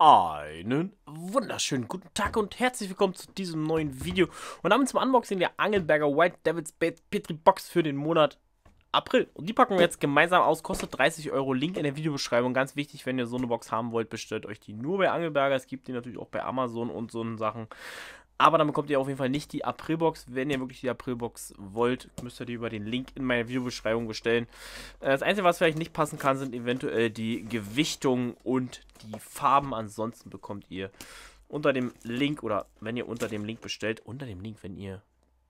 Einen wunderschönen guten Tag und herzlich willkommen zu diesem neuen Video und damit zum Unboxing der Angelberger White Devils Petri Box für den Monat April. Und die packen wir jetzt gemeinsam aus, kostet 30 Euro, Link in der Videobeschreibung. Ganz wichtig, wenn ihr so eine Box haben wollt, bestellt euch die nur bei Angelberger. Es gibt die natürlich auch bei Amazon und so Sachen. Aber dann bekommt ihr auf jeden Fall nicht die Aprilbox. Wenn ihr wirklich die Aprilbox wollt, müsst ihr die über den Link in meiner Videobeschreibung bestellen. Äh, das Einzige, was vielleicht nicht passen kann, sind eventuell die Gewichtungen und die Farben. Ansonsten bekommt ihr unter dem Link oder wenn ihr unter dem Link bestellt, unter dem Link, wenn ihr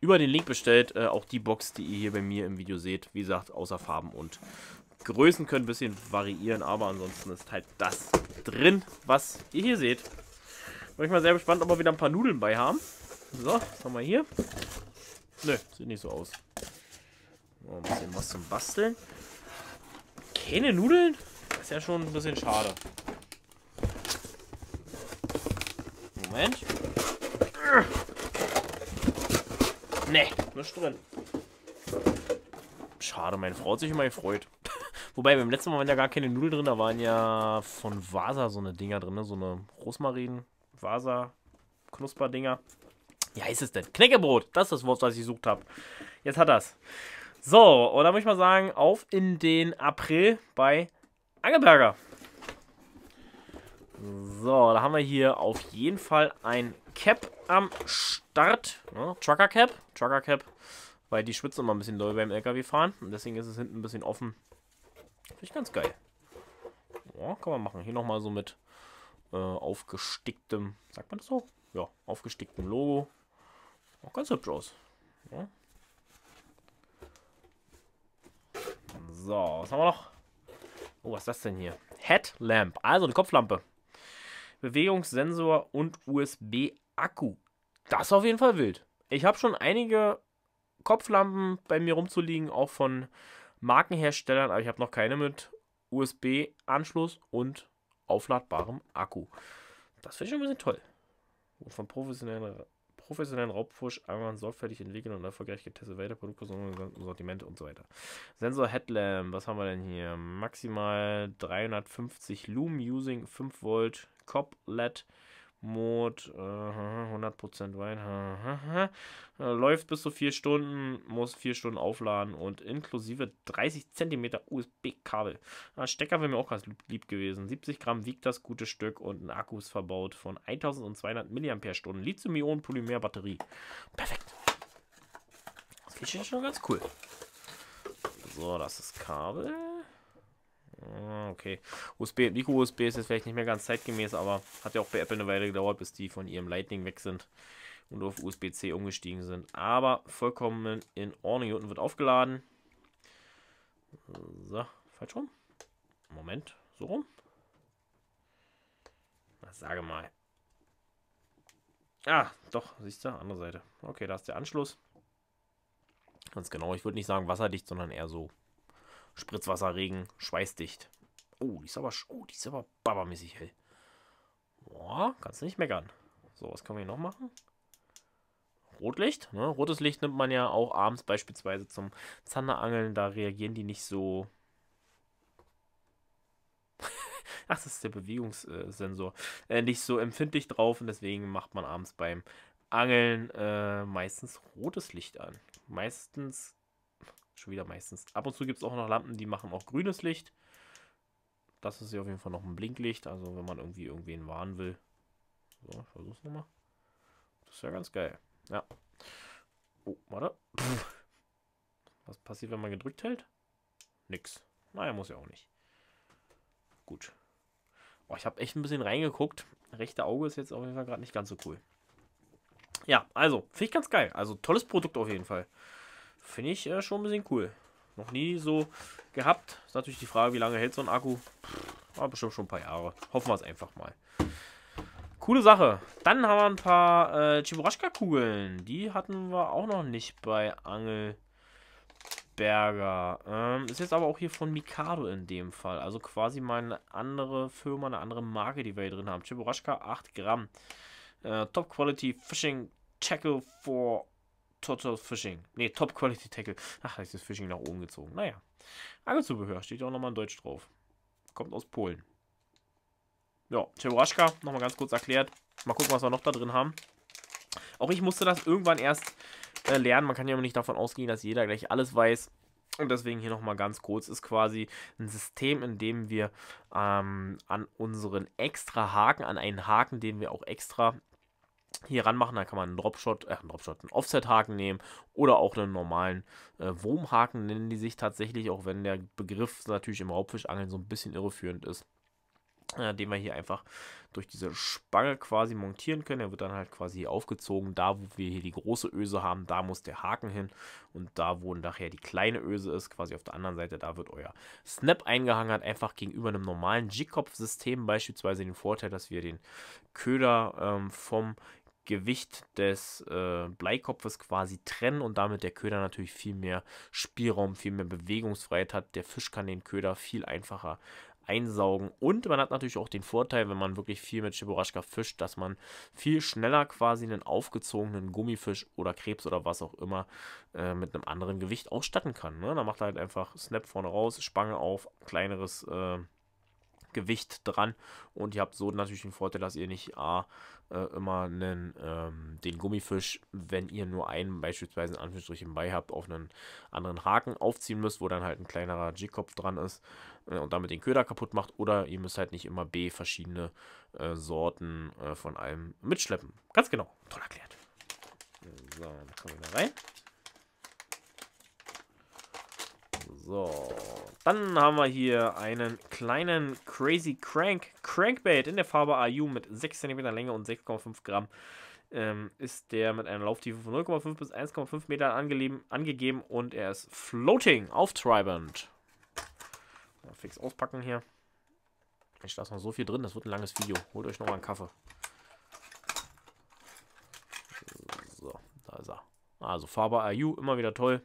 über den Link bestellt, äh, auch die Box, die ihr hier bei mir im Video seht. Wie gesagt, außer Farben und Größen können ein bisschen variieren, aber ansonsten ist halt das drin, was ihr hier seht. Bin ich mal sehr gespannt, ob wir wieder ein paar Nudeln bei haben. So, was haben wir hier? Nö, sieht nicht so aus. Oh, ein bisschen was zum Basteln. Keine Nudeln? Ist ja schon ein bisschen schade. Moment. Ne, nicht drin. Schade, meine Frau hat sich immer gefreut. Wobei, beim letzten Mal waren ja gar keine Nudeln drin, da waren ja von Vasa so eine Dinger drin, ne? so eine Rosmarin. Vasa Knusperdinger. Wie heißt es denn? Knäckebrot. Das ist das Wort, was ich gesucht habe. Jetzt hat das. So, und dann würde ich mal sagen, auf in den April bei Angelberger. So, da haben wir hier auf jeden Fall ein Cap am Start. Ne? Trucker Cap. Trucker Cap. Weil die schwitzen immer ein bisschen doll beim LKW fahren. Und deswegen ist es hinten ein bisschen offen. Finde ich ganz geil. Ja, kann man machen. Hier nochmal so mit äh, aufgesticktem, sagt man das so? Ja, aufgesticktem Logo. Auch ganz hübsch aus. Ja. So, was haben wir noch? Oh, was ist das denn hier? Headlamp, also eine Kopflampe. Bewegungssensor und USB-Akku. Das ist auf jeden Fall wild. Ich habe schon einige Kopflampen bei mir rumzuliegen, auch von Markenherstellern, aber ich habe noch keine mit USB-Anschluss und aufladbarem Akku. Das finde ich schon ein bisschen toll. Und von professionellen, professionellen raubfusch einmal sorgfältig entwickelt und erfolgreich getestet, weiter Produkte Sortiment und so weiter. Sensor Headlamp, was haben wir denn hier? Maximal 350 Lumen using 5 Volt Cop LED Mod, äh, 100% Wein, äh, läuft bis zu 4 Stunden, muss 4 Stunden aufladen und inklusive 30 cm USB-Kabel. Stecker wäre mir auch ganz lieb gewesen. 70 Gramm wiegt das gute Stück und ein Akku ist verbaut von 1200 mAh. Lithium-Ionen-Polymer-Batterie. Perfekt. Das finde schon ganz cool. So, das ist Kabel. Ah, okay. USB, Micro-USB ist jetzt vielleicht nicht mehr ganz zeitgemäß, aber hat ja auch bei Apple eine Weile gedauert, bis die von ihrem Lightning weg sind und auf USB-C umgestiegen sind. Aber vollkommen in Ordnung. Hier unten wird aufgeladen. So, falsch rum. Moment, so rum. Na, sage mal. Ah, doch, siehst du, andere Seite. Okay, da ist der Anschluss. Ganz genau, ich würde nicht sagen wasserdicht, sondern eher so Spritzwasserregen, schweißdicht. Oh, die ist aber, oh, die ist aber babbermäßig hell. Boah, kannst du nicht meckern. So, was können wir hier noch machen? Rotlicht. Ne? Rotes Licht nimmt man ja auch abends beispielsweise zum Zanderangeln. Da reagieren die nicht so. Ach, das ist der Bewegungssensor. Äh, nicht so empfindlich drauf und deswegen macht man abends beim Angeln äh, meistens rotes Licht an. Meistens Schon wieder meistens. Ab und zu gibt es auch noch Lampen, die machen auch grünes Licht. Das ist hier auf jeden Fall noch ein Blinklicht. Also wenn man irgendwie irgendwen warnen will. So, ich versuch's nochmal. Das ist ja ganz geil. Ja. Oh, warte. Pff. Was passiert, wenn man gedrückt hält? Nix. Naja, muss ja auch nicht. Gut. Boah, ich habe echt ein bisschen reingeguckt. Rechte Auge ist jetzt auf jeden Fall gerade nicht ganz so cool. Ja, also, finde ich ganz geil. Also, tolles Produkt auf jeden Fall. Finde ich äh, schon ein bisschen cool. Noch nie so gehabt. Ist natürlich die Frage, wie lange hält so ein Akku. Pff, aber bestimmt schon ein paar Jahre. Hoffen wir es einfach mal. Coole Sache. Dann haben wir ein paar äh, Chiburashka-Kugeln. Die hatten wir auch noch nicht bei Angelberger. Ähm, ist jetzt aber auch hier von Mikado in dem Fall. Also quasi meine andere Firma, eine andere Marke, die wir hier drin haben. Chiburashka 8 Gramm. Äh, Top Quality Fishing Tackle for Total Fishing. Ne, Top Quality Tackle. Ach, da ist das Fishing nach oben gezogen. Naja. Alle Zubehör. Steht auch nochmal in Deutsch drauf. Kommt aus Polen. Ja, Chewaschka, nochmal ganz kurz erklärt. Mal gucken, was wir noch da drin haben. Auch ich musste das irgendwann erst äh, lernen. Man kann ja immer nicht davon ausgehen, dass jeder gleich alles weiß. Und deswegen hier nochmal ganz kurz, ist quasi ein System, in dem wir ähm, an unseren extra Haken, an einen Haken, den wir auch extra hier ranmachen. Da kann man einen Dropshot, äh, einen Dropshot, einen Offset-Haken nehmen oder auch einen normalen äh, Wurmhaken nennen die sich tatsächlich, auch wenn der Begriff natürlich im Raubfischangeln so ein bisschen irreführend ist. Äh, den wir hier einfach durch diese Spange quasi montieren können. Der wird dann halt quasi hier aufgezogen. Da, wo wir hier die große Öse haben, da muss der Haken hin. Und da, wo nachher die kleine Öse ist, quasi auf der anderen Seite, da wird euer Snap eingehangen. Einfach gegenüber einem normalen Jigkopf-System beispielsweise den Vorteil, dass wir den Köder ähm, vom Gewicht des äh, Bleikopfes quasi trennen und damit der Köder natürlich viel mehr Spielraum, viel mehr Bewegungsfreiheit hat. Der Fisch kann den Köder viel einfacher einsaugen. Und man hat natürlich auch den Vorteil, wenn man wirklich viel mit Chiborashka fischt, dass man viel schneller quasi einen aufgezogenen Gummifisch oder Krebs oder was auch immer äh, mit einem anderen Gewicht ausstatten kann. Ne? Da macht er halt einfach Snap vorne raus, Spange auf, kleineres äh, Gewicht dran und ihr habt so natürlich den Vorteil, dass ihr nicht A, äh, immer einen, ähm, den Gummifisch, wenn ihr nur einen beispielsweise in Anführungsstrichen bei habt, auf einen anderen Haken aufziehen müsst, wo dann halt ein kleinerer G-Kopf dran ist äh, und damit den Köder kaputt macht oder ihr müsst halt nicht immer B verschiedene äh, Sorten äh, von allem mitschleppen. Ganz genau, toll erklärt. So, dann kommen wir da rein. So, dann haben wir hier einen kleinen Crazy Crank Crankbait in der Farbe AU mit 6 cm Länge und 6,5 Gramm. Ähm, ist der mit einer Lauftiefe von 0,5 bis 1,5 Metern angegeben und er ist floating, auftreibend. Mal fix auspacken hier. Ich lasse noch so viel drin, das wird ein langes Video. Holt euch nochmal einen Kaffee. So, da ist er. Also Farbe IU, immer wieder toll.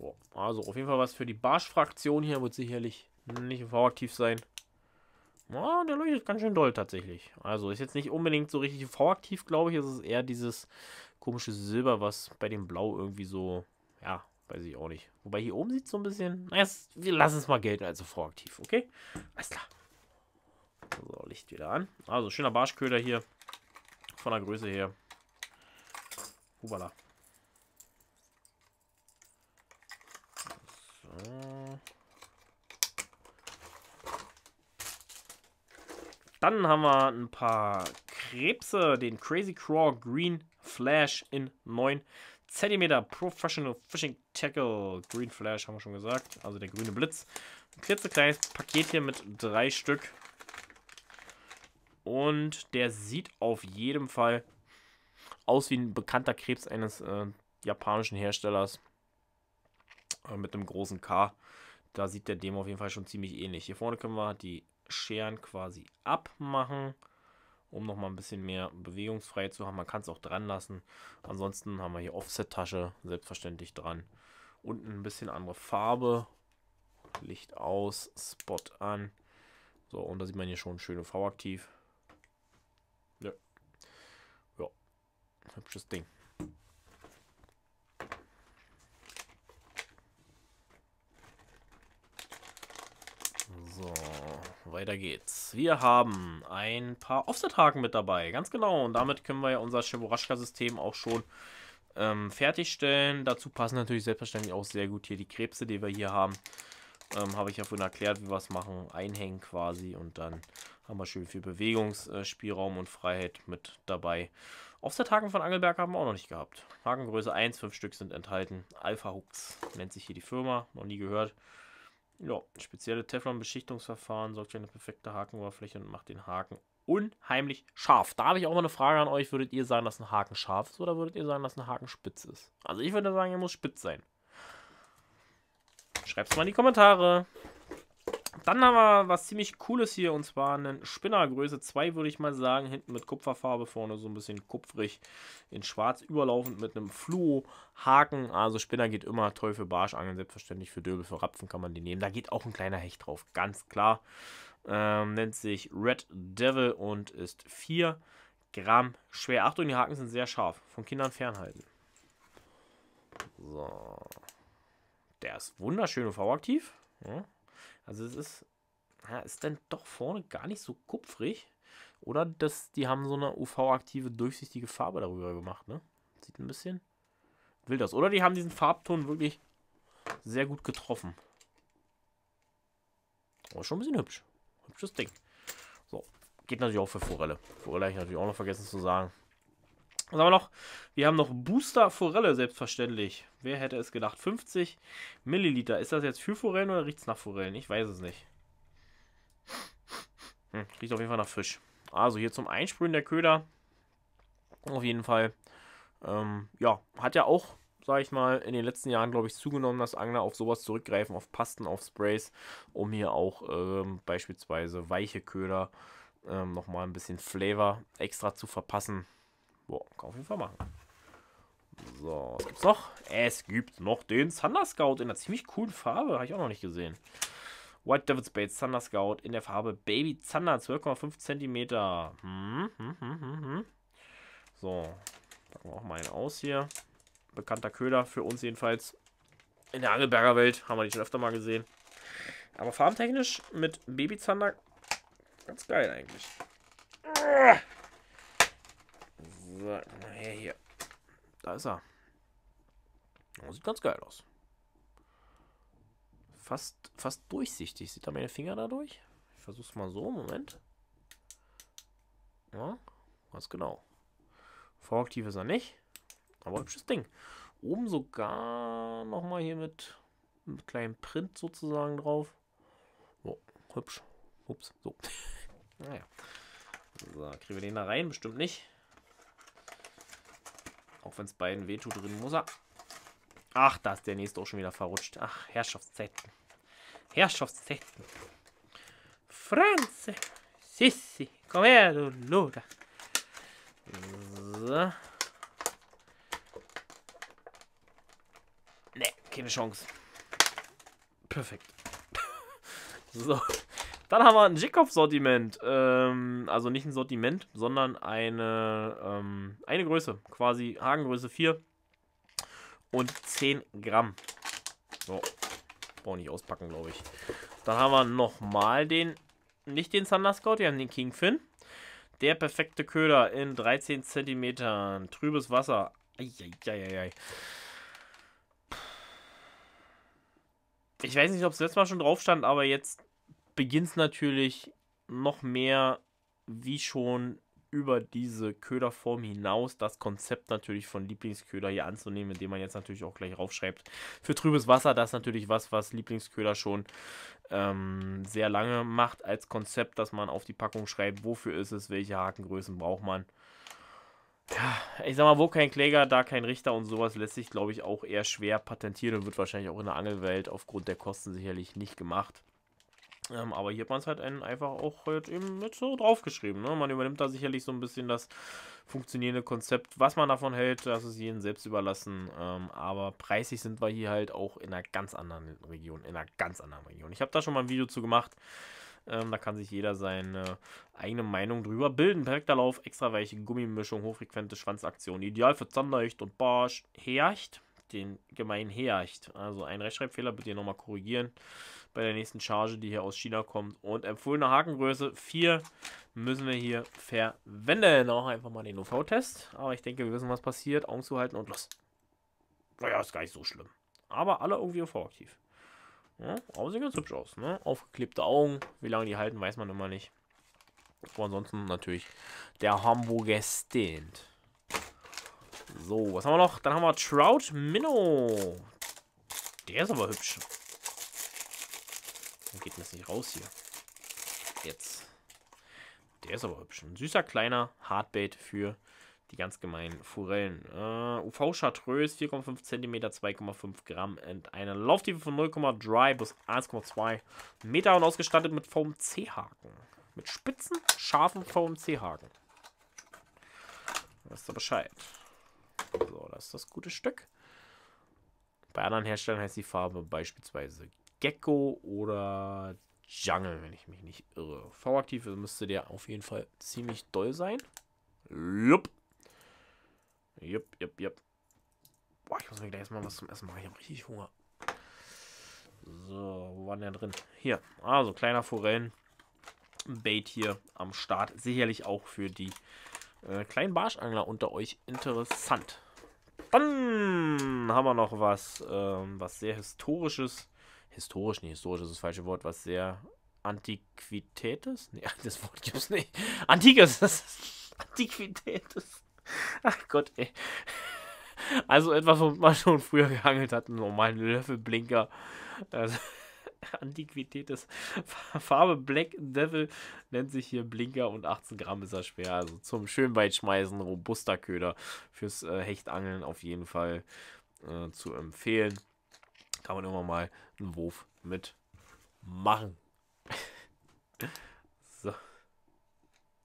So, also auf jeden Fall was für die Barsch-Fraktion hier wird sicherlich nicht V-aktiv sein. Ja, der leuchtet ganz schön doll tatsächlich. Also ist jetzt nicht unbedingt so richtig V-aktiv, glaube ich. Es ist eher dieses komische Silber, was bei dem Blau irgendwie so, ja, weiß ich auch nicht. Wobei hier oben sieht es so ein bisschen, naja, wir lassen es mal gelten, also V-aktiv, okay? Alles klar. So, Licht wieder an. Also schöner Barschköder hier, von der Größe her. Hubala. Dann haben wir ein paar Krebse, den Crazy Craw Green Flash in 9 cm Professional Fishing Tackle. Green Flash haben wir schon gesagt, also der grüne Blitz. Ein klitzekleines Paket hier mit drei Stück. Und der sieht auf jeden Fall aus wie ein bekannter Krebs eines äh, japanischen Herstellers äh, mit einem großen K. Da sieht der dem auf jeden Fall schon ziemlich ähnlich. Hier vorne können wir die Scheren quasi abmachen, um nochmal ein bisschen mehr Bewegungsfreiheit zu haben. Man kann es auch dran lassen. Ansonsten haben wir hier Offset-Tasche selbstverständlich dran. Unten ein bisschen andere Farbe. Licht aus, Spot an. So, und da sieht man hier schon schöne V-aktiv. Ja. Ja. Hübsches Ding. So, weiter geht's. Wir haben ein paar Offset-Haken mit dabei, ganz genau. Und damit können wir ja unser chevoraschka system auch schon ähm, fertigstellen. Dazu passen natürlich selbstverständlich auch sehr gut hier die Krebse, die wir hier haben. Ähm, Habe ich ja vorhin erklärt, wie wir es machen. Einhängen quasi und dann haben wir schön viel Bewegungsspielraum und Freiheit mit dabei. Offset-Haken von Angelberg haben wir auch noch nicht gehabt. Hakengröße 1, 5 Stück sind enthalten. Alpha Hooks nennt sich hier die Firma, noch nie gehört. Ja, spezielle Teflon-Beschichtungsverfahren sorgt für eine perfekte Hakenoberfläche und macht den Haken unheimlich scharf. Da habe ich auch mal eine Frage an euch. Würdet ihr sagen, dass ein Haken scharf ist oder würdet ihr sagen, dass ein Haken spitz ist? Also ich würde sagen, er muss spitz sein. Schreibt es mal in die Kommentare. Dann haben wir was ziemlich Cooles hier und zwar einen Spinnergröße 2, würde ich mal sagen. Hinten mit Kupferfarbe, vorne so ein bisschen kupfrig in schwarz überlaufend mit einem Fluo-Haken. Also Spinner geht immer toll für Barschangeln, selbstverständlich für Döbel, für Rapfen kann man die nehmen. Da geht auch ein kleiner Hecht drauf, ganz klar. Ähm, nennt sich Red Devil und ist 4 Gramm schwer. Achtung, die Haken sind sehr scharf. Von Kindern fernhalten. So. Der ist wunderschön und V-aktiv. Ja. Also es ist, ja, ist dann doch vorne gar nicht so kupfrig. Oder das, die haben so eine UV-aktive, durchsichtige Farbe darüber gemacht, ne? Sieht ein bisschen wild aus. Oder die haben diesen Farbton wirklich sehr gut getroffen. Aber schon ein bisschen hübsch. Hübsches Ding. So, geht natürlich auch für Forelle. Forelle habe ich natürlich auch noch vergessen zu sagen. Was haben wir noch? Wir haben noch Booster Forelle, selbstverständlich. Wer hätte es gedacht? 50 Milliliter. Ist das jetzt für Forellen oder riecht es nach Forellen? Ich weiß es nicht. Hm, riecht auf jeden Fall nach Fisch. Also hier zum Einsprühen der Köder. Auf jeden Fall. Ähm, ja, hat ja auch, sage ich mal, in den letzten Jahren, glaube ich, zugenommen, dass Angler auf sowas zurückgreifen, auf Pasten, auf Sprays, um hier auch ähm, beispielsweise weiche Köder ähm, nochmal ein bisschen Flavor extra zu verpassen. Boah, kann auf jeden Fall machen. So, was gibt's noch? Es gibt noch den Thunder Scout in einer ziemlich coolen Farbe. Habe ich auch noch nicht gesehen. White Devil's Bates Thunder Scout in der Farbe Baby Thunder, 12,5 cm. Hm hm, hm, hm, hm, so, packen wir auch mal einen aus hier. Bekannter Köder für uns jedenfalls. In der Angelberger Welt haben wir die schon öfter mal gesehen. Aber farmtechnisch mit Baby Zander ganz geil eigentlich. So, hier. Da ist er. Oh, sieht ganz geil aus. Fast, fast durchsichtig. Sieht da meine Finger dadurch? Ich versuch's mal so. Moment. Ja, ganz genau. Voraktiv ist er nicht. Aber hübsches Ding. Oben sogar nochmal hier mit einem kleinen Print sozusagen drauf. Oh, hübsch. Ups, so. naja. So, kriegen wir den da rein? Bestimmt nicht. Auch wenn es beiden wehtut, drin muss er. Ach, da ist der nächste auch schon wieder verrutscht. Ach, Herrschaftszeiten. Herrschaftszeiten. Franze. Sissi. Komm her, du Luder. So. Ne, keine Chance. Perfekt. so. Dann haben wir ein jigkopf sortiment Ähm, also nicht ein Sortiment, sondern eine, ähm, eine Größe. Quasi Hagengröße 4 und 10 Gramm. So. Brauche nicht auspacken, glaube ich. Dann haben wir nochmal den, nicht den Thunder Scout, wir haben den King Finn. Der perfekte Köder in 13 cm. Trübes Wasser. Eieieiei. Ich weiß nicht, ob es letztes Mal schon drauf stand, aber jetzt beginnt natürlich noch mehr wie schon über diese Köderform hinaus das Konzept natürlich von Lieblingsköder hier anzunehmen, indem man jetzt natürlich auch gleich raufschreibt. Für trübes Wasser, das ist natürlich was, was Lieblingsköder schon ähm, sehr lange macht als Konzept, dass man auf die Packung schreibt, wofür ist es, welche Hakengrößen braucht man. ich sag mal, wo kein Kläger, da kein Richter und sowas lässt sich, glaube ich, auch eher schwer patentieren und wird wahrscheinlich auch in der Angelwelt aufgrund der Kosten sicherlich nicht gemacht. Ähm, aber hier hat man es halt einfach auch halt eben mit so draufgeschrieben. Ne? Man übernimmt da sicherlich so ein bisschen das funktionierende Konzept. Was man davon hält, das ist jedem selbst überlassen. Ähm, aber preisig sind wir hier halt auch in einer ganz anderen Region. In einer ganz anderen Region. Ich habe da schon mal ein Video zu gemacht. Ähm, da kann sich jeder seine eigene Meinung drüber bilden. Perfekter Lauf, extra weiche Gummimischung, hochfrequente Schwanzaktion. Ideal für Zanderhecht und Barsch. Hercht, den gemeinen Hercht. Also ein Rechtschreibfehler bitte nochmal korrigieren bei der nächsten Charge, die hier aus China kommt. Und empfohlene Hakengröße 4 müssen wir hier verwenden. Auch einfach mal den UV-Test. Aber ich denke, wir wissen, was passiert. Augen zu halten und los. Naja, ist gar nicht so schlimm. Aber alle irgendwie UV-aktiv. Ja, aber sieht ganz hübsch aus. Ne? Aufgeklebte Augen. Wie lange die halten, weiß man immer nicht. Aber ansonsten natürlich der Hamburger Stint. So, was haben wir noch? Dann haben wir Trout Minnow. Der ist aber hübsch. Warum geht das nicht raus hier? Jetzt. Der ist aber hübsch. Ein süßer kleiner Hardbait für die ganz gemeinen Forellen. Uh, äh, UV Chartreuse 4,5 cm, 2,5 Gramm und eine Lauftiefe von 0,3 bis 1,2 Meter und ausgestattet mit VMC-Haken. Mit spitzen, scharfen VMC-Haken. Weißt du Bescheid. So, das ist das gute Stück. Bei anderen Herstellern heißt die Farbe beispielsweise Gecko oder Jungle, wenn ich mich nicht irre. V-aktiv müsste der auf jeden Fall ziemlich doll sein. Jupp. Jupp, jupp, jupp. Boah, ich muss mir gleich mal was zum Essen machen. Ich habe richtig Hunger. So, wo waren der drin? Hier, also kleiner Forellen. Bait hier am Start. Sicherlich auch für die äh, kleinen Barschangler unter euch interessant. Dann haben wir noch was, ähm, was sehr historisches historisch, nicht historisch ist das falsche Wort, was sehr antiquität ist. Nee, das Wort gibt's nicht. Antikes, das ist Antiquitätes. Ach Gott, ey. Also etwas, was man schon früher gehangelt hat, einen normalen Löffelblinker. Also, Antiquität ist Farbe Black Devil nennt sich hier Blinker und 18 Gramm ist er schwer. Also zum Schönweitschmeißen, robuster Köder fürs äh, Hechtangeln auf jeden Fall äh, zu empfehlen. Kann man immer mal einen Wurf mit machen. so.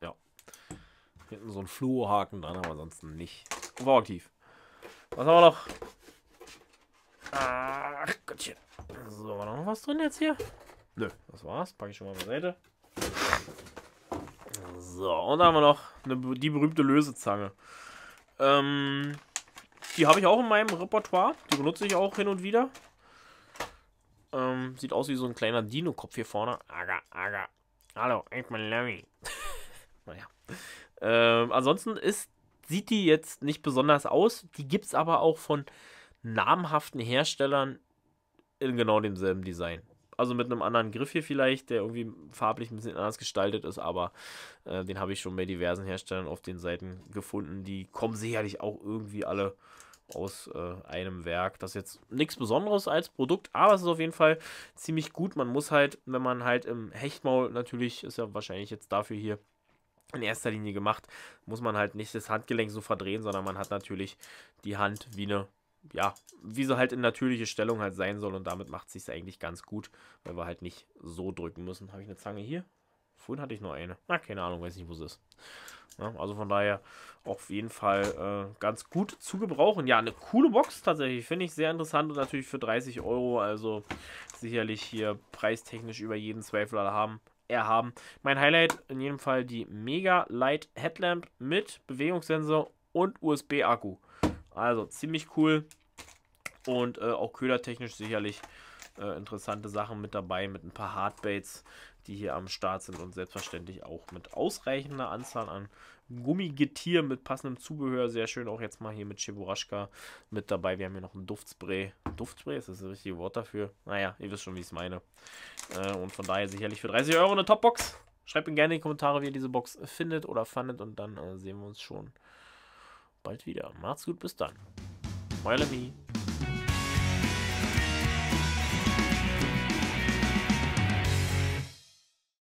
Ja. Hinten so ein Fluorhaken dran, aber ansonsten nicht. War aktiv. Was haben wir noch? Ach Gottchen. So, war noch was drin jetzt hier? Nö, das war's. Packe ich schon mal beiseite. So, und da haben wir noch eine, die berühmte Lösezange. Ähm, die habe ich auch in meinem Repertoire. Die benutze ich auch hin und wieder. Ähm, sieht aus wie so ein kleiner Dino-Kopf hier vorne. Aga, aga. Hallo, ich bin Larry. naja. Ähm, ansonsten ist, sieht die jetzt nicht besonders aus. Die gibt es aber auch von namhaften Herstellern in genau demselben Design. Also mit einem anderen Griff hier vielleicht, der irgendwie farblich ein bisschen anders gestaltet ist, aber äh, den habe ich schon bei diversen Herstellern auf den Seiten gefunden. Die kommen sicherlich auch irgendwie alle aus äh, einem Werk. Das ist jetzt nichts Besonderes als Produkt, aber es ist auf jeden Fall ziemlich gut. Man muss halt, wenn man halt im Hechtmaul natürlich, ist ja wahrscheinlich jetzt dafür hier in erster Linie gemacht, muss man halt nicht das Handgelenk so verdrehen, sondern man hat natürlich die Hand wie eine, ja, wie sie halt in natürliche Stellung halt sein soll und damit macht es sich eigentlich ganz gut, weil wir halt nicht so drücken müssen. Habe ich eine Zange hier? Vorhin hatte ich nur eine. Na, keine Ahnung, weiß nicht, wo es ist. Ja, also von daher auf jeden Fall äh, ganz gut zu gebrauchen. Ja, eine coole Box tatsächlich. Finde ich sehr interessant und natürlich für 30 Euro. Also sicherlich hier preistechnisch über jeden Zweifel haben, erhaben. Mein Highlight in jedem Fall die Mega Light Headlamp mit Bewegungssensor und USB-Akku. Also ziemlich cool. Und äh, auch ködertechnisch sicherlich äh, interessante Sachen mit dabei, mit ein paar Hardbaits, die hier am Start sind und selbstverständlich auch mit ausreichender Anzahl an Gummigetier mit passendem Zubehör. Sehr schön auch jetzt mal hier mit Cheburashka mit dabei. Wir haben hier noch ein Duftspray. Duftspray ist das, das richtige Wort dafür? Naja, ihr wisst schon, wie ich es meine. Äh, und von daher sicherlich für 30 Euro eine Topbox. Schreibt mir gerne in die Kommentare, wie ihr diese Box findet oder fandet und dann äh, sehen wir uns schon bald wieder. Macht's gut, bis dann. Euer Lemmy.